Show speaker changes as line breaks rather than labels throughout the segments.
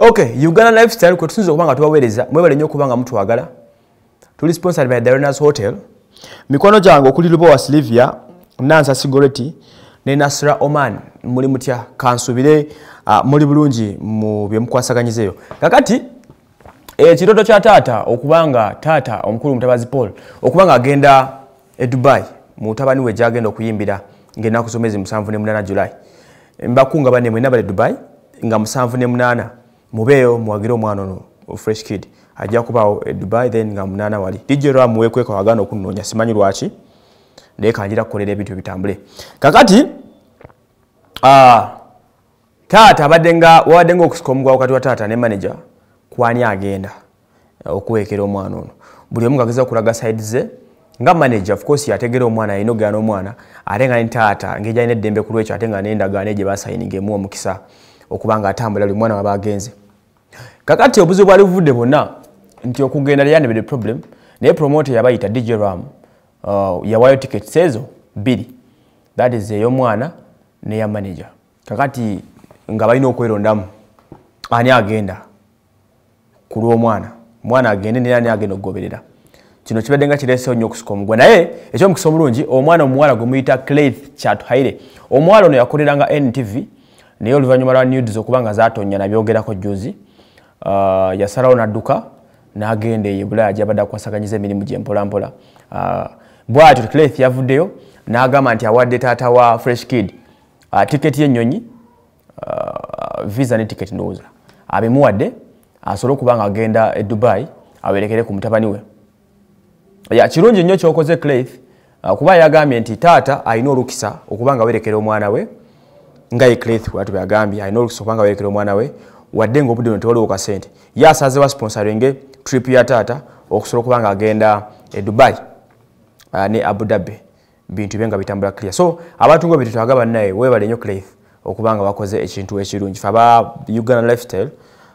okay uganda lifestyle kwetusinza okuba nga tubaweereza mwebale nnyo okuba nga mutwagala tuli sponsored by darenas hotel mikwano gyange okuli lubowa silivia nansa sigoreti ne nasra oman muli mutya kansuubire ah, muli bulungi mu byemukwasaganyizaeyo kakati ekiroto eh, kya taata okubanga taata omukulu mutabazi paul okubanga agenda e dubai mutabani we gyagenda okuyimbira ngaenaku z'omwezi 78 julayi mbakungabanemwe nabale dubai nga 78 mubeeyo muwagire omwana ono fresh kid ajja kubaawo edubai then nga munaana wali dijerwa muwekweka wagaana okunoonya simanyi lwaki naye kanjira kukolera ebintu bitambule kakati taata abaddenga wabaddenga okusika omugwa wakati wa taata ne manager kwani agenda eh, okuwekera omwana ono buli omu gageza okulaga saidi ze nga manager ofcourse yategera omwana alina ogana omwana ate nga netaata ngeejalina eddembe kulwekyo ate nga nendagaana egye basayiningaemuwa omukisa okuba nga atambulira buli mwana wabagenze kakati obuzibu bwali buvudde bwonna nti okugenda lyandibere problem naye promote yabayita dj ram uh, yawayo tickets ezo bbiri that is eyomwana neya manager kakati nga balina okwerondamu ani agenda ku lwomwana mwana agende naye ani agenda okugoberera kino kibadde nga kireeseo nnyo okusuka omugwa naye ekyomukisa omulungi omwana omuwala gwemuyita clath kyatuhaire omuwala ono yakoleranga ntv naye oluvannyuma lwa nds okuba nga zatonya nabyogerako juzi Ah, yasalawo nadduka nagenda e bulaya gyabadde akwasaganyiza emirimu gyempolampola ah, bwatyo clath yavuddeyo nagamba nti awadde taata wa fresh kid ah, tiketi yenyonyi visa ne tiketi ndowooza abimuwadde asobole okubanga agenda e dubai awerekere ku mutabani we kirungi nnyo kyokoze clath kuba yagambye nti taata alina olukisa okubanga awerekere omwana we nga ye clath bwatyo bwagambye alina olukisa okubanga awerekere omwana we wadde nga obudde tewaliwo ka sente ye asaze ba sponsoringe trip ya taata okusobola okuba nga agenda e dubai uh, ne abu dhabi bintu byenga bitambula clear so abantu nga betetwaga bannaye webale nyo claith okubanga bakoze ekintu ekirungi faba uganda lifestyle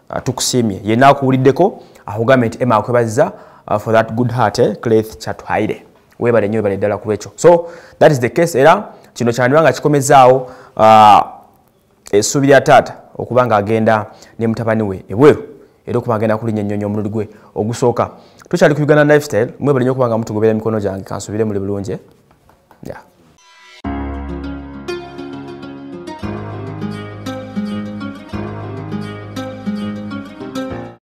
uh, tukusiimye yenna akuwuliddeko akugambe nti emaa kwebazza uh, ah, for that good heart eh, claith chatwaire webale nyo webale ddala kulwekyo so that is the case era kino kyandibanga kikomezaawo uh, essuubi lya taata okuba ngaagenda ne mutabani we ebweru era okuba ngenda kulinyanyonya omulundi gwe ogusooka tukyali ku uganda lifestyle mwebalinya okuba nga mutugobera emikono gyange kansubire muli bulungi yeah.